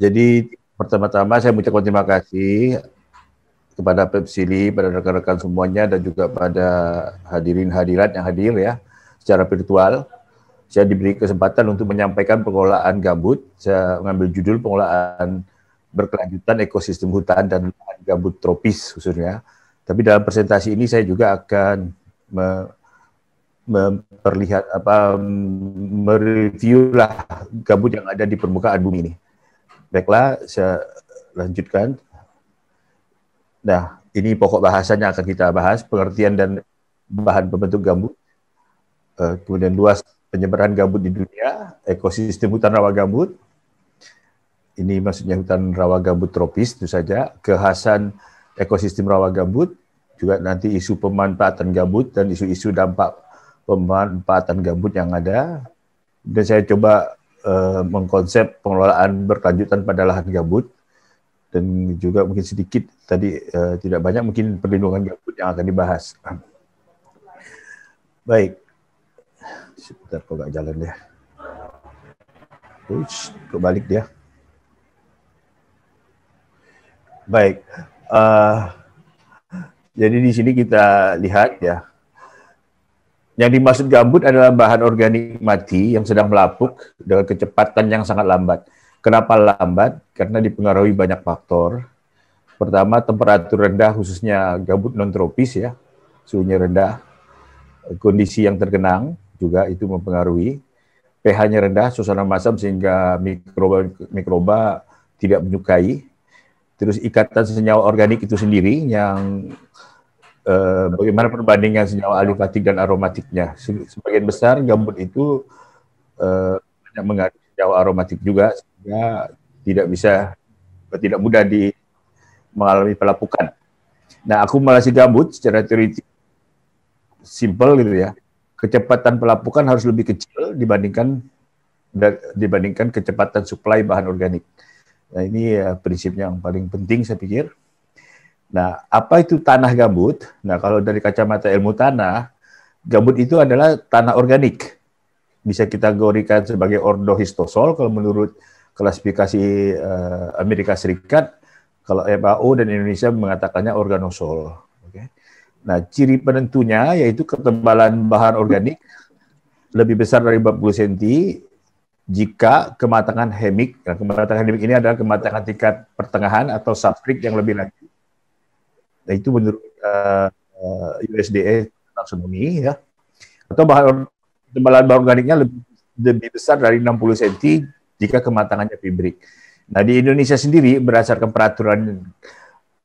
Jadi pertama-tama saya mengucapkan terima kasih kepada Pepsili, pada rekan-rekan semuanya dan juga pada hadirin hadirat yang hadir ya secara virtual. Saya diberi kesempatan untuk menyampaikan pengelolaan gambut. Saya mengambil judul pengelolaan berkelanjutan ekosistem hutan dan gambut tropis khususnya. Tapi dalam presentasi ini saya juga akan me memperlihat apa mereview lah gambut yang ada di permukaan bumi ini. Baiklah, saya lanjutkan. Nah, ini pokok bahasanya akan kita bahas, pengertian dan bahan pembentuk gambut. Eh, kemudian luas penyebaran gambut di dunia, ekosistem hutan rawa gambut. Ini maksudnya hutan rawa gambut tropis itu saja, kekhasan ekosistem rawa gambut, juga nanti isu pemanfaatan gambut dan isu-isu dampak pemanfaatan gambut yang ada. Dan saya coba Eh, mengkonsep pengelolaan berkelanjutan pada lahan gambut dan juga mungkin sedikit tadi uh, tidak banyak mungkin perlindungan gambut yang akan dibahas. Baik, sebentar kok nggak jalan ya. Uish, kebalik dia. Baik, uh, jadi di sini kita lihat ya yang dimaksud gambut adalah bahan organik mati yang sedang melapuk dengan kecepatan yang sangat lambat. Kenapa lambat? Karena dipengaruhi banyak faktor. Pertama, temperatur rendah khususnya gambut non tropis ya, suhunya rendah. Kondisi yang tergenang juga itu mempengaruhi. pH-nya rendah, suasana masam sehingga mikroba mikroba tidak menyukai. Terus ikatan senyawa organik itu sendiri yang Eh, bagaimana perbandingan senyawa alifatik dan aromatiknya. Sebagian besar gambut itu eh, banyak mengandung senyawa aromatik juga sehingga tidak bisa tidak mudah di mengalami pelapukan. Nah, aku akumulasi gambut secara teoritik simple gitu ya. Kecepatan pelapukan harus lebih kecil dibandingkan dibandingkan kecepatan suplai bahan organik. Nah, ini ya prinsip yang paling penting saya pikir. Nah, apa itu tanah gambut? Nah, kalau dari kacamata ilmu tanah, gambut itu adalah tanah organik. Bisa kita gorikan sebagai ordohistosol kalau menurut klasifikasi uh, Amerika Serikat, kalau FAO dan Indonesia mengatakannya organosol. Okay. Nah, ciri penentunya yaitu ketebalan bahan organik lebih besar dari 40 cm jika kematangan hemik. Nah, kematangan hemik ini adalah kematangan tingkat pertengahan atau substrik yang lebih lanjut Nah, itu menurut uh, eh, eh, uh, USDA taksonomi ya. Atau bahan ketebalan bahan organiknya lebih, lebih besar dari 60 cm jika kematangannya fibrik. Nah, di Indonesia sendiri berdasarkan peraturan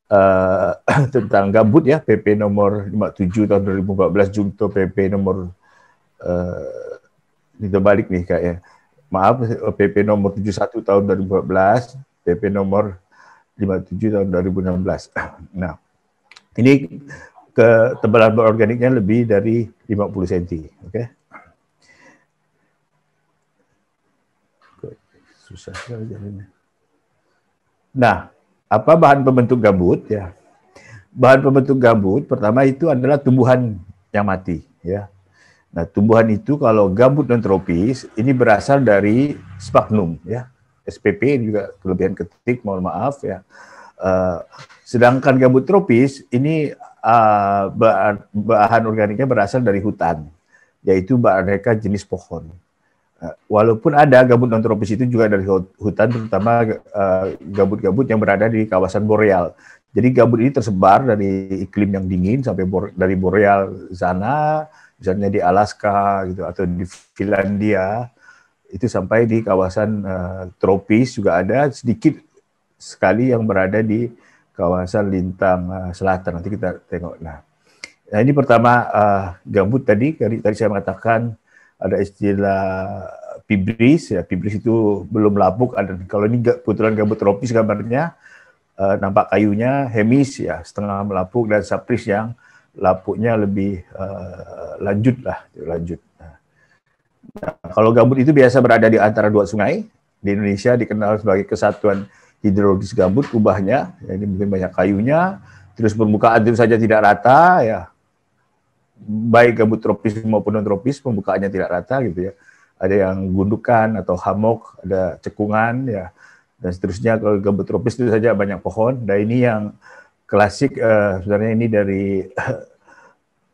uh, tentang gambut ya, PP nomor 57 tahun 2014 junto PP nomor uh, itu balik nih kayaknya. Maaf, PP nomor 71 tahun 2014, PP nomor 57 tahun 2016. Nah, ini ketebalan organiknya lebih dari 50 cm. Oke. Okay? Susah sekali jalannya. Nah, apa bahan pembentuk gambut ya? Bahan pembentuk gambut pertama itu adalah tumbuhan yang mati ya. Nah, tumbuhan itu kalau gambut non tropis ini berasal dari sphagnum ya. SPP ini juga kelebihan ketik, mohon maaf ya. Eh, sedangkan gambut tropis ini uh, bahan, organiknya berasal dari hutan, yaitu mereka jenis pohon. Uh, walaupun ada gambut non tropis itu juga dari hutan, terutama gambut-gambut uh, yang berada di kawasan boreal. Jadi gambut ini tersebar dari iklim yang dingin sampai bor dari boreal sana, misalnya di Alaska gitu atau di Finlandia itu sampai di kawasan uh, tropis juga ada sedikit sekali yang berada di kawasan lintang eh, selatan. Nanti kita tengok. Nah, nah ini pertama uh, gambut tadi. Tadi, saya mengatakan ada istilah pibris. Ya, pibris itu belum lapuk. Ada kalau ini putaran gambut tropis gambarnya uh, nampak kayunya hemis ya setengah melapuk dan sapris yang lapuknya lebih uh, lanjut lah lanjut. Nah, nah, kalau gambut itu biasa berada di antara dua sungai di Indonesia dikenal sebagai kesatuan hidrologis gambut kubahnya, ya ini mungkin banyak kayunya, terus permukaan itu saja tidak rata ya. Baik gambut tropis maupun non tropis pembukaannya tidak rata gitu ya. Ada yang gundukan atau hamok, ada cekungan ya dan seterusnya kalau gambut tropis itu saja banyak pohon. Dan ini yang klasik uh, sebenarnya ini dari eh,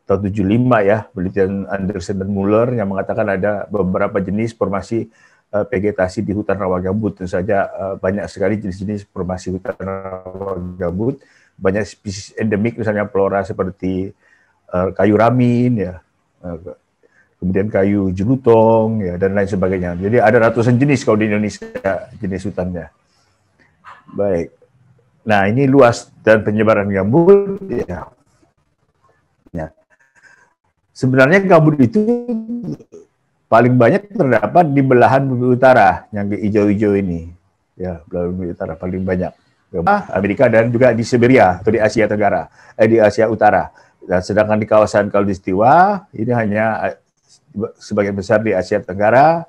tahun 75 ya penelitian Anderson dan Muller yang mengatakan ada beberapa jenis formasi Eh, vegetasi di hutan rawa gambut. Tentu saja eh, banyak sekali jenis-jenis formasi hutan rawa gambut, banyak spesies endemik misalnya flora seperti eh, kayu ramin ya, kemudian kayu jelutong ya dan lain sebagainya. Jadi ada ratusan jenis kalau di Indonesia jenis hutannya. Baik. Nah, ini luas dan penyebaran gambut ya. ya. Sebenarnya gambut itu paling banyak terdapat di belahan bumi utara yang hijau-hijau ini. Ya, belahan bumi utara paling banyak. Amerika dan juga di Siberia atau di Asia Tenggara, eh, di Asia Utara. Dan sedangkan di kawasan Kaldistiwa ini hanya eh, sebagian besar di Asia Tenggara,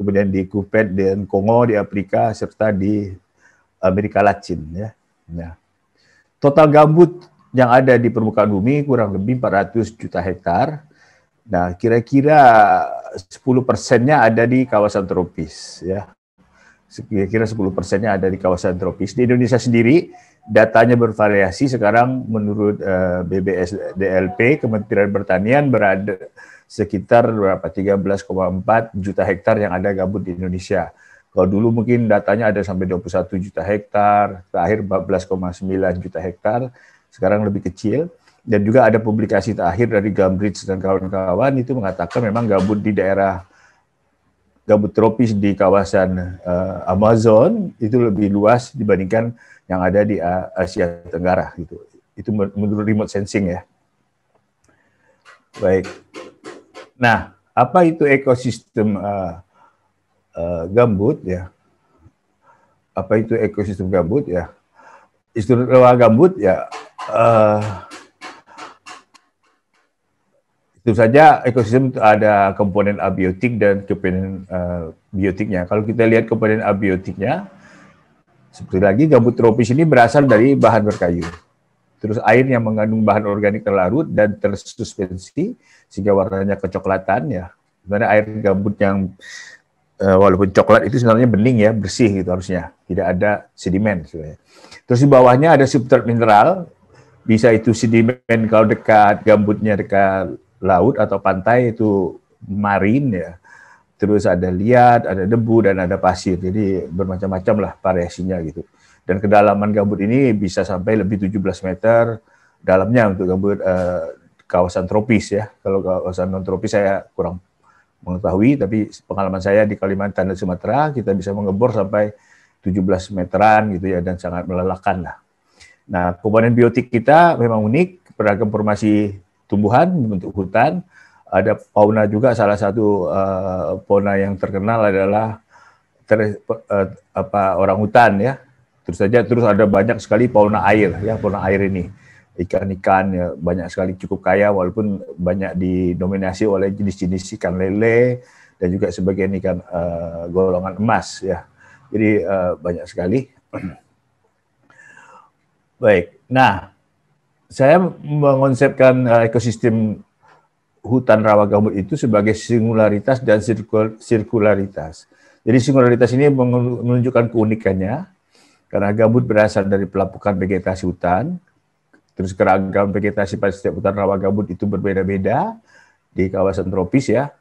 kemudian di Kupet dan Kongo di Afrika serta di Amerika Latin ya. Nah, total gambut yang ada di permukaan bumi kurang lebih 400 juta hektar Nah, kira-kira 10 persennya ada di kawasan tropis, ya. Kira-kira 10 persennya ada di kawasan tropis. Di Indonesia sendiri, datanya bervariasi. Sekarang menurut uh, eh, BBS DLP, Kementerian Pertanian berada sekitar berapa 13,4 juta hektar yang ada gabut di Indonesia. Kalau dulu mungkin datanya ada sampai 21 juta hektar, terakhir 14,9 juta hektar, sekarang lebih kecil dan juga ada publikasi terakhir dari Gambridge dan kawan-kawan itu mengatakan memang gabut di daerah gabut tropis di kawasan uh, Amazon itu lebih luas dibandingkan yang ada di Asia Tenggara gitu. Itu menurut remote sensing ya. Baik. Nah, apa itu ekosistem uh, uh, gambut ya? Apa itu ekosistem gambut ya? Istilah gambut ya uh, Tentu saja ekosistem itu ada komponen abiotik dan komponen uh, biotiknya. Kalau kita lihat komponen abiotiknya, seperti lagi gambut tropis ini berasal dari bahan berkayu. Terus air yang mengandung bahan organik terlarut dan tersuspensi sehingga warnanya kecoklatan ya. Sebenarnya air gambut yang uh, walaupun coklat itu sebenarnya bening ya, bersih gitu harusnya. Tidak ada sedimen sebenarnya. Terus di bawahnya ada substrat mineral bisa itu sedimen kalau dekat gambutnya dekat laut atau pantai itu marin ya. Terus ada liat, ada debu dan ada pasir. Jadi bermacam-macam lah variasinya gitu. Dan kedalaman gambut ini bisa sampai lebih 17 meter dalamnya untuk gambut eh, kawasan tropis ya. Kalau kawasan non tropis saya kurang mengetahui tapi pengalaman saya di Kalimantan dan Sumatera kita bisa mengebor sampai 17 meteran gitu ya dan sangat melelahkan lah. Nah, komponen biotik kita memang unik, beragam formasi tumbuhan bentuk hutan. Ada fauna juga salah satu uh, fauna yang terkenal adalah ter, uh, eh, apa orang hutan ya. Terus saja terus ada banyak sekali fauna air ya, fauna air ini. Ikan-ikan ya, banyak sekali cukup kaya walaupun banyak didominasi oleh jenis-jenis ikan lele dan juga sebagian ikan uh, golongan emas ya. Jadi uh, banyak sekali. Baik. Nah, saya mengonsepkan uh, ekosistem hutan rawa gambut itu sebagai singularitas dan sirkul sirkularitas. Jadi singularitas ini menunjukkan keunikannya karena gambut berasal dari pelapukan vegetasi hutan, terus keragam vegetasi pada setiap hutan rawa gambut itu berbeda-beda di kawasan tropis ya,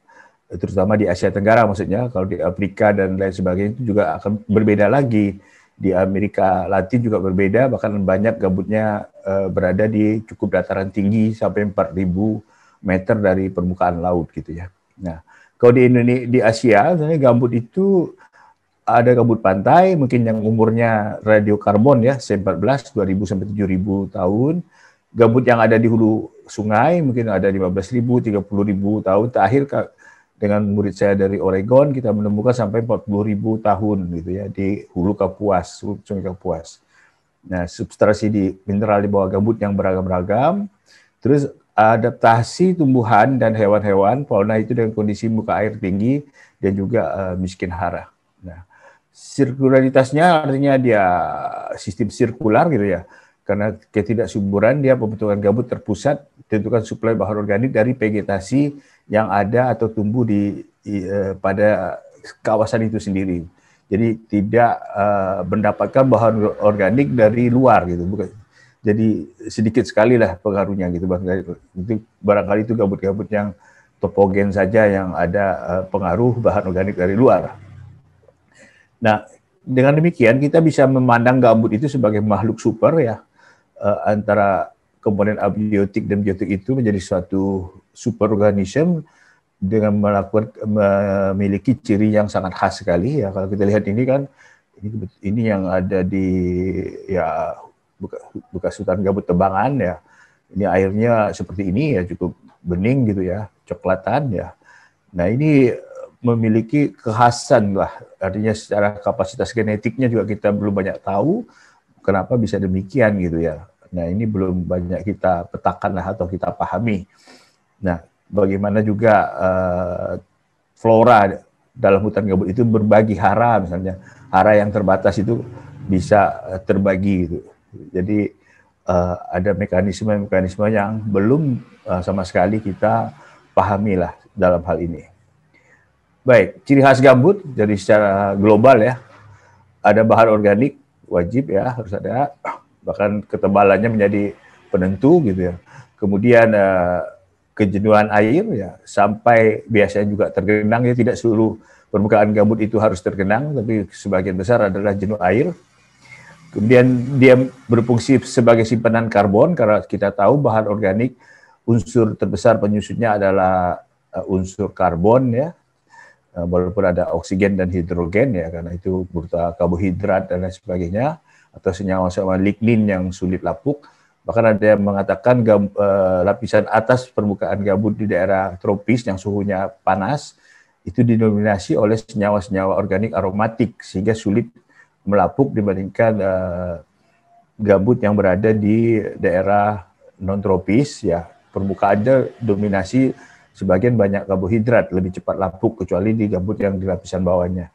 terutama di Asia Tenggara maksudnya, kalau di Afrika dan lain sebagainya itu juga akan berbeda lagi di Amerika Latin juga berbeda, bahkan banyak gambutnya uh, eh, berada di cukup dataran tinggi sampai 4.000 meter dari permukaan laut gitu ya. Nah, kalau di Indonesia, di Asia, sebenarnya gambut itu ada gambut pantai, mungkin yang umurnya radiokarbon ya, belas 14 2000 sampai 7000 tahun. Gambut yang ada di hulu sungai mungkin ada 15.000, 30.000 tahun. Terakhir dengan murid saya dari Oregon kita menemukan sampai 40 ribu tahun gitu ya di hulu Kapuas, sungai Kapuas. Nah, substrasi di mineral di bawah gambut yang beragam-ragam, terus adaptasi tumbuhan dan hewan-hewan fauna itu dengan kondisi muka air tinggi dan juga uh, miskin hara. Nah, sirkularitasnya artinya dia sistem sirkular gitu ya karena ketidaksuburan dia pembentukan gabut terpusat tentukan suplai bahan organik dari vegetasi yang ada atau tumbuh di, di e, pada kawasan itu sendiri. Jadi tidak eh, mendapatkan bahan organik dari luar gitu, bukan jadi sedikit sekali lah pengaruhnya gitu barangkali itu barangkali itu gabut-gabut yang topogen saja yang ada eh, pengaruh bahan organik dari luar. Nah, dengan demikian kita bisa memandang gabut itu sebagai makhluk super ya uh, antara komponen abiotik dan biotik itu menjadi suatu superorganisme dengan melakukan memiliki ciri yang sangat khas sekali ya kalau kita lihat ini kan ini ini yang ada di ya bekas, hutan gabut tebangan ya ini airnya seperti ini ya cukup bening gitu ya coklatan ya nah ini memiliki kekhasan lah artinya secara kapasitas genetiknya juga kita belum banyak tahu kenapa bisa demikian gitu ya. Nah ini belum banyak kita petakan lah atau kita pahami. Nah bagaimana juga uh, flora dalam hutan gambut itu berbagi hara misalnya. Hara yang terbatas itu bisa eh, terbagi gitu. Jadi uh, ada mekanisme-mekanisme yang belum uh, sama sekali kita pahami lah dalam hal ini. Baik, ciri khas gambut Jadi secara global ya, ada bahan organik wajib ya harus ada bahkan ketebalannya menjadi penentu gitu ya. Kemudian uh, kejenuhan air ya sampai biasanya juga tergenang ya tidak seluruh permukaan gambut itu harus tergenang tapi sebagian besar adalah jenuh air. Kemudian dia berfungsi sebagai simpanan karbon karena kita tahu bahan organik unsur terbesar penyusutnya adalah eh, unsur karbon ya. Eh, walaupun ada oksigen dan hidrogen ya karena itu berupa karbohidrat dan lain sebagainya atau senyawa-senyawa lignin yang sulit lapuk bahkan ada yang mengatakan gam, uh, lapisan atas permukaan gabut di daerah tropis yang suhunya panas itu didominasi oleh senyawa-senyawa organik aromatik sehingga sulit melapuk dibandingkan uh, gambut yang berada di daerah non tropis ya permukaannya dominasi Sebagian banyak karbohidrat, lebih cepat lapuk kecuali di gambut yang di lapisan bawahnya.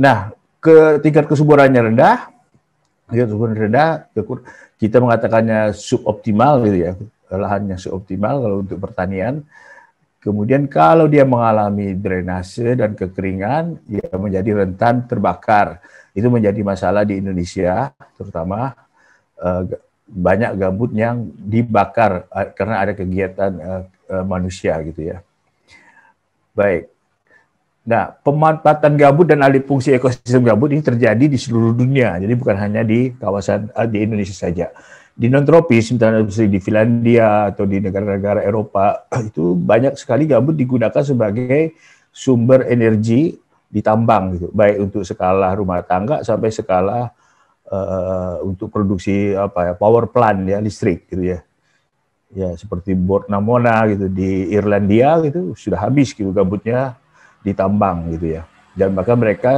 Nah, ke tingkat kesuburannya rendah, tingkat kesuburan rendah, kita mengatakannya suboptimal gitu ya, lahannya suboptimal kalau untuk pertanian. Kemudian kalau dia mengalami drainase dan kekeringan, ya menjadi rentan terbakar. Itu menjadi masalah di Indonesia, terutama uh, banyak gambut yang dibakar uh, karena ada kegiatan uh, Eh, manusia gitu ya. Baik. Nah, pemanfaatan gabut dan alih fungsi ekosistem gabut ini terjadi di seluruh dunia. Jadi bukan hanya di kawasan eh, di Indonesia saja. Di non tropis, misalnya di Finlandia atau di negara-negara Eropa itu banyak sekali gabut digunakan sebagai sumber energi ditambang gitu, baik untuk skala rumah tangga sampai skala uh, untuk produksi apa ya power plant ya listrik gitu ya ya seperti Bort Namona gitu di Irlandia gitu sudah habis gitu gambutnya ditambang gitu ya dan maka mereka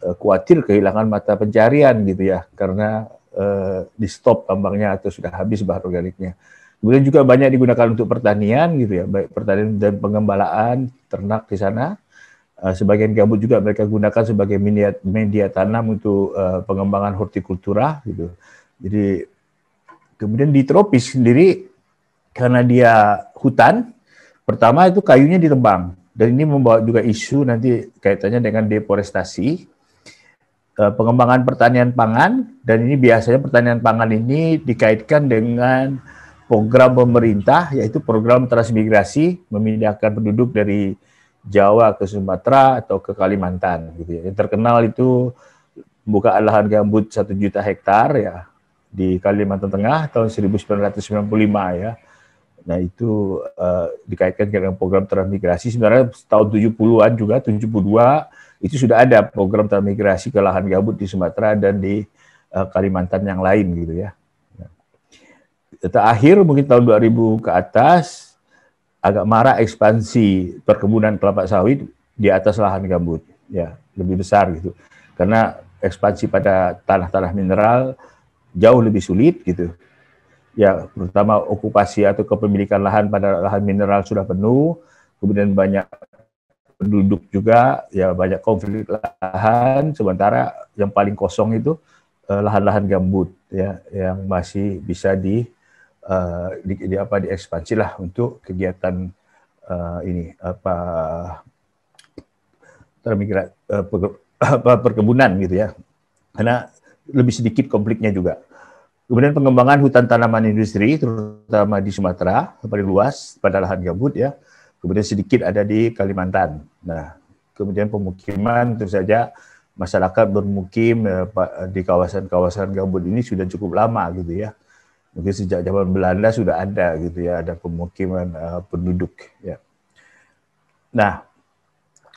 eh, khawatir kehilangan mata pencarian gitu ya karena eh, di stop tambangnya atau sudah habis bahan organiknya kemudian juga banyak digunakan untuk pertanian gitu ya baik pertanian dan pengembalaan ternak di sana eh, sebagian gambut juga mereka gunakan sebagai media, media tanam untuk pengembangan hortikultura gitu jadi kemudian di tropis sendiri karena dia hutan, pertama itu kayunya ditebang. Dan ini membawa juga isu nanti kaitannya dengan deforestasi, eh, pengembangan pertanian pangan, dan ini biasanya pertanian pangan ini dikaitkan dengan program pemerintah, yaitu program transmigrasi memindahkan penduduk dari Jawa ke Sumatera atau ke Kalimantan. Gitu ya. Yang terkenal itu buka lahan gambut satu juta hektar ya di Kalimantan Tengah tahun 1995 ya Nah itu uh, dikaitkan dengan program transmigrasi sebenarnya tahun 70-an juga 72 itu sudah ada program transmigrasi ke lahan gabut di Sumatera dan di uh, Kalimantan yang lain gitu ya. Nah, terakhir mungkin tahun 2000 ke atas agak marah ekspansi perkebunan kelapa sawit di atas lahan gambut ya lebih besar gitu karena ekspansi pada tanah-tanah mineral jauh lebih sulit gitu ya terutama okupasi atau kepemilikan lahan pada lahan mineral sudah penuh, kemudian banyak penduduk juga, ya banyak konflik lahan, sementara yang paling kosong itu eh, lahan-lahan gambut ya yang masih bisa di, uh, di, di apa diekspansi lah untuk kegiatan uh, ini apa termigrat uh, perkebunan gitu ya karena lebih sedikit konfliknya juga Kemudian pengembangan hutan tanaman industri, terutama di Sumatera, paling luas pada lahan gambut ya. Kemudian sedikit ada di Kalimantan. Nah, kemudian pemukiman tentu saja masyarakat bermukim ya, di kawasan-kawasan gambut ini sudah cukup lama gitu ya. Mungkin sejak zaman Belanda sudah ada gitu ya, ada pemukiman uh, penduduk ya. Nah,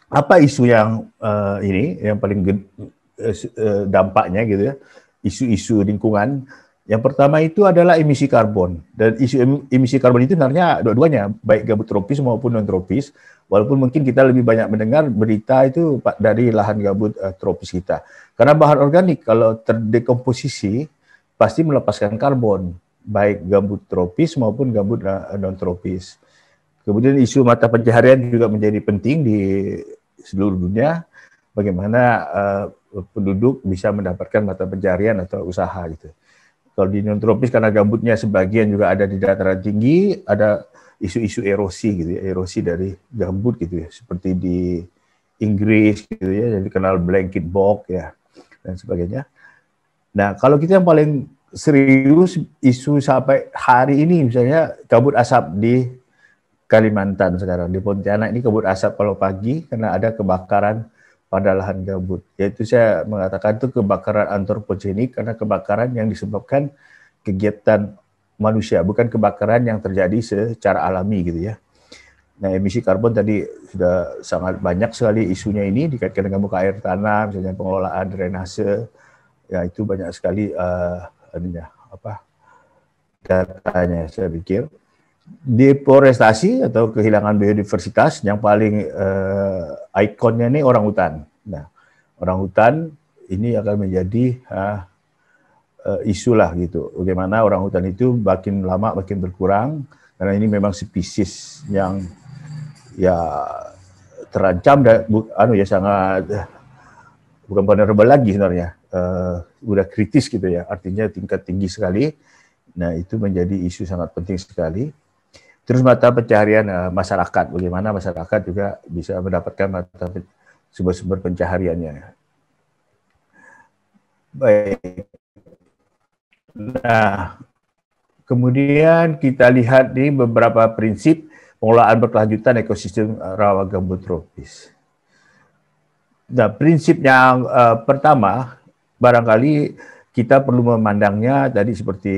apa isu yang uh, ini yang paling eh, dampaknya gitu ya? Isu-isu lingkungan yang pertama itu adalah emisi karbon. Dan isu emisi karbon itu sebenarnya dua-duanya, baik gabut tropis maupun non-tropis. Walaupun mungkin kita lebih banyak mendengar berita itu dari lahan gabut uh, eh, tropis kita. Karena bahan organik kalau terdekomposisi pasti melepaskan karbon, baik gabut tropis maupun gabut uh, eh, non-tropis. Kemudian isu mata pencaharian juga menjadi penting di seluruh dunia. Bagaimana uh, penduduk bisa mendapatkan mata pencaharian atau usaha gitu kalau di non-tropis karena gambutnya sebagian juga ada di dataran tinggi, ada isu-isu erosi gitu ya, erosi dari gambut gitu ya, seperti di Inggris gitu ya, jadi kenal blanket bog ya dan sebagainya. Nah, kalau kita yang paling serius isu sampai hari ini misalnya kabut asap di Kalimantan sekarang di Pontianak ini kabut asap kalau pagi karena ada kebakaran pada lahan gambut. Yaitu saya mengatakan itu kebakaran antropogenik karena kebakaran yang disebabkan kegiatan manusia, bukan kebakaran yang terjadi secara alami gitu ya. Nah, emisi karbon tadi sudah sangat banyak sekali isunya ini dikaitkan dengan muka air tanah, misalnya pengelolaan drainase, ya itu banyak sekali uh, apa datanya saya pikir deforestasi atau kehilangan biodiversitas yang paling uh, ikonnya ini orang hutan. Nah, orang hutan ini akan menjadi uh, uh, isu lah gitu. Bagaimana orang hutan itu makin lama makin berkurang karena ini memang spesies yang ya terancam dan bu, anu ya sangat uh, bukan vulnerable lagi sebenarnya. Uh, udah kritis gitu ya. Artinya tingkat tinggi sekali. Nah, itu menjadi isu sangat penting sekali Terus mata pencaharian uh, masyarakat, bagaimana masyarakat juga bisa mendapatkan mata sumber-sumber pencahariannya. Baik. Nah, kemudian kita lihat di beberapa prinsip pengelolaan berkelanjutan ekosistem eh, rawa gambut tropis. Nah, prinsip yang uh, pertama barangkali kita perlu memandangnya tadi seperti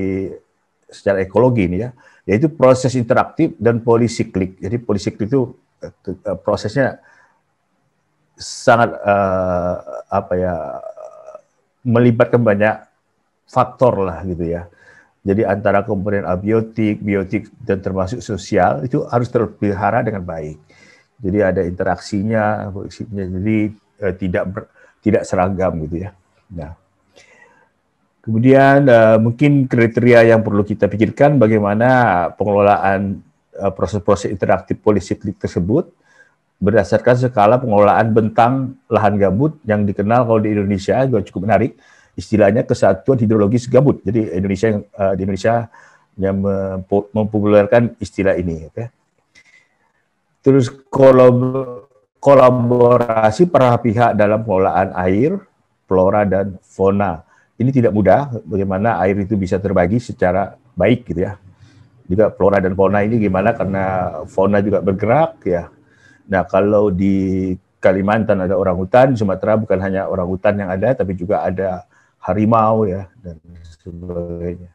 secara ekologi ini ya yaitu proses interaktif dan polisiklik. Jadi polisiklik itu eh, eh, prosesnya sangat uh, apa ya melibatkan banyak faktor lah gitu ya. Jadi antara komponen abiotik, biotik dan termasuk sosial itu harus terpelihara dengan baik. Jadi ada interaksinya, jadi uh, tidak ber, tidak seragam gitu ya. Nah, Kemudian uh, mungkin kriteria yang perlu kita pikirkan bagaimana pengelolaan proses eh, proses-proses interaktif polisiklik tersebut berdasarkan skala pengelolaan bentang lahan gambut yang dikenal kalau di Indonesia juga cukup menarik istilahnya kesatuan hidrologis gambut. Jadi Indonesia yang uh, di Indonesia yang mempopulerkan istilah ini. Okay. Terus kolab kolaborasi para pihak dalam pengelolaan air, flora dan fauna ini tidak mudah bagaimana air itu bisa terbagi secara baik gitu ya. Juga flora dan fauna ini gimana karena fauna juga bergerak ya. Nah, kalau di Kalimantan ada orang hutan, Sumatera bukan hanya orang hutan yang ada tapi juga ada harimau ya dan sebagainya.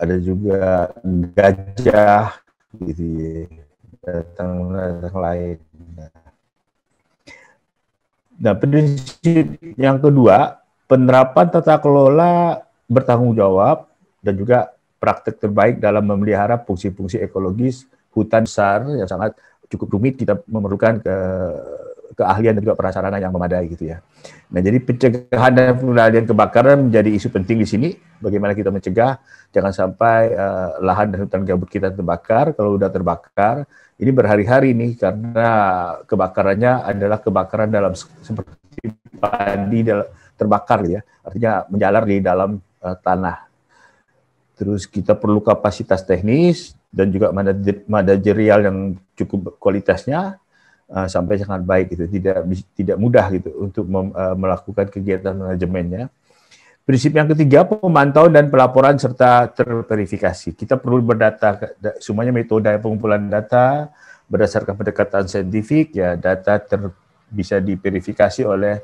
Ada juga gajah gitu datang ya, datang lain. Nah, prinsip yang kedua penerapan tata kelola bertanggung jawab dan juga praktik terbaik dalam memelihara fungsi-fungsi ekologis hutan besar yang sangat cukup rumit kita memerlukan ke keahlian dan juga prasarana yang memadai gitu ya. Nah, jadi pencegahan dan pengendalian kebakaran menjadi isu penting di sini. Bagaimana kita mencegah jangan sampai uh, lahan dan hutan gambut kita terbakar. Kalau sudah terbakar, ini berhari-hari nih karena kebakarannya adalah kebakaran dalam seperti padi dalam terbakar gitu ya, artinya menjalar di dalam uh, tanah. Terus kita perlu kapasitas teknis dan juga manajerial yang cukup kualitasnya uh, sampai sangat baik gitu, tidak tidak mudah gitu untuk mem, uh, melakukan kegiatan manajemennya. Prinsip yang ketiga pemantauan dan pelaporan serta terverifikasi. Kita perlu berdata semuanya metode pengumpulan data berdasarkan pendekatan saintifik ya data ter, bisa diverifikasi oleh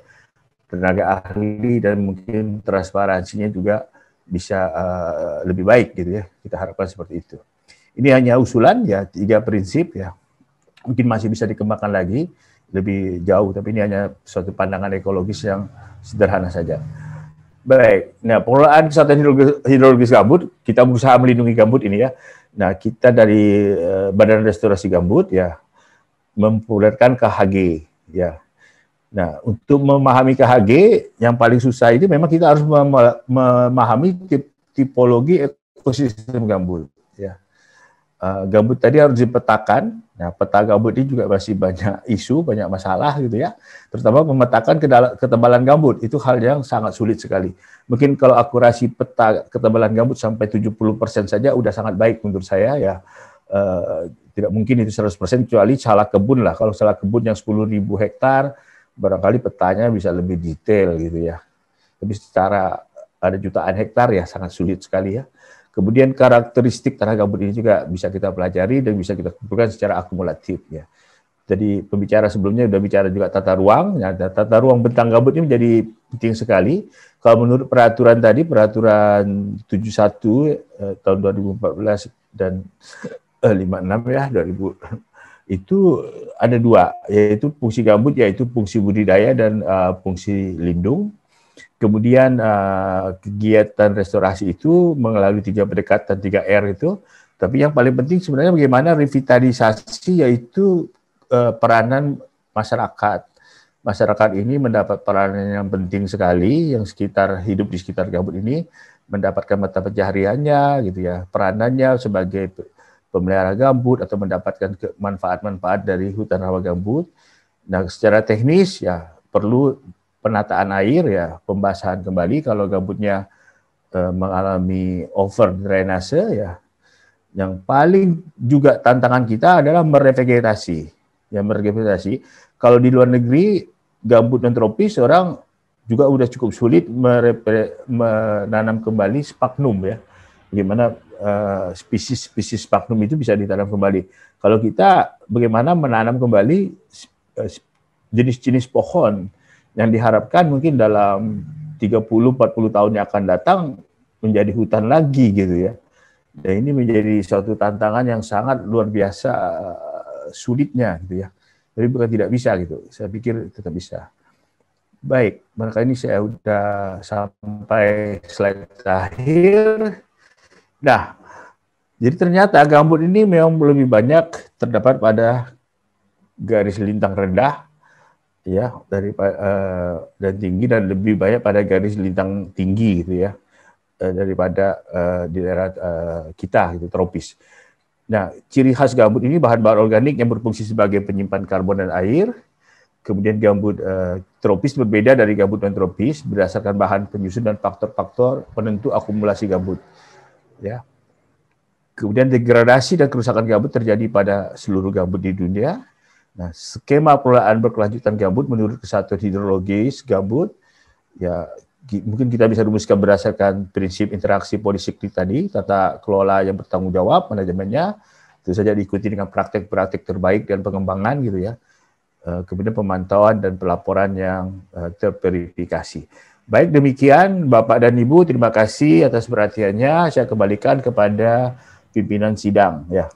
tenaga ahli dan mungkin transparansinya juga bisa uh, lebih baik gitu ya. Kita harapkan seperti itu. Ini hanya usulan ya, tiga prinsip ya. Mungkin masih bisa dikembangkan lagi lebih jauh, tapi ini hanya suatu pandangan ekologis yang sederhana saja. Baik, nah pengelolaan kesehatan hidrologis, hidrologis gambut, kita berusaha melindungi gambut ini ya. Nah kita dari uh, Badan Restorasi Gambut ya, mempopulerkan KHG ya Nah, untuk memahami KHG yang paling susah ini memang kita harus memahami tip tipologi ekosistem gambut. Ya. Uh, gambut tadi harus dipetakan. Nah, peta gambut ini juga masih banyak isu, banyak masalah gitu ya. Terutama memetakan ketebalan gambut itu hal yang sangat sulit sekali. Mungkin kalau akurasi peta ketebalan gambut sampai 70% saja udah sangat baik menurut saya ya. Uh, tidak mungkin itu 100% kecuali salah kebun lah. Kalau salah kebun yang 10.000 hektar barangkali petanya bisa lebih detail gitu ya. Tapi secara ada jutaan hektar ya sangat sulit sekali ya. Kemudian karakteristik tanah gambut ini juga bisa kita pelajari dan bisa kita kumpulkan secara akumulatif ya. Jadi pembicara sebelumnya sudah bicara juga tata ruang. Ya, tata ruang bentang gambut ini menjadi penting sekali. Kalau menurut peraturan tadi, peraturan 71 eh, tahun 2014 dan eh, 56 ya 2000 itu eh, ada dua, yaitu fungsi gambut, yaitu fungsi budidaya dan uh, fungsi lindung. Kemudian uh, kegiatan restorasi itu melalui tiga pendekatan tiga r itu, tapi yang paling penting sebenarnya bagaimana revitalisasi yaitu uh, peranan masyarakat. Masyarakat ini mendapat peranan yang penting sekali, yang sekitar hidup di sekitar gambut ini mendapatkan mata pencahariannya gitu ya, peranannya sebagai pemelihara gambut atau mendapatkan manfaat-manfaat dari hutan rawa gambut. Nah, secara teknis ya perlu penataan air ya, pembasahan kembali kalau gambutnya eh, mengalami over drainase ya. Yang paling juga tantangan kita adalah merevegetasi. Ya merevegetasi. Kalau di luar negeri gambut non tropis orang juga sudah cukup sulit menanam kembali spagnum ya. Gimana spesies-spesies eh, uh, itu bisa ditanam kembali. Kalau kita bagaimana menanam kembali eh, jenis-jenis uh, pohon yang diharapkan mungkin dalam 30-40 tahun yang akan datang menjadi hutan lagi gitu ya. Dan ini menjadi suatu tantangan yang sangat luar biasa uh, sulitnya gitu ya. Tapi bukan tidak bisa gitu. Saya pikir tetap bisa. Baik, maka ini saya sudah sampai slide terakhir. Nah, jadi ternyata gambut ini memang lebih banyak terdapat pada garis lintang rendah ya dari uh, eh, dan tinggi dan lebih banyak pada garis lintang tinggi gitu ya uh, daripada uh, di daerah uh, kita gitu tropis. Nah, ciri khas gambut ini bahan-bahan organik yang berfungsi sebagai penyimpan karbon dan air. Kemudian gambut uh, tropis berbeda dari gambut non tropis berdasarkan bahan penyusun dan faktor-faktor penentu akumulasi gambut ya. Kemudian degradasi dan kerusakan gambut terjadi pada seluruh gambut di dunia. Nah, skema pengelolaan berkelanjutan gambut menurut kesatuan hidrologis gambut ya mungkin kita bisa rumuskan berdasarkan prinsip interaksi polisiklik tadi, tata kelola yang bertanggung jawab manajemennya, itu saja diikuti dengan praktek-praktek terbaik dan pengembangan gitu ya. Eh, kemudian pemantauan dan pelaporan yang eh, terverifikasi. Baik demikian Bapak dan Ibu terima kasih atas perhatiannya. Saya kembalikan kepada pimpinan sidang ya.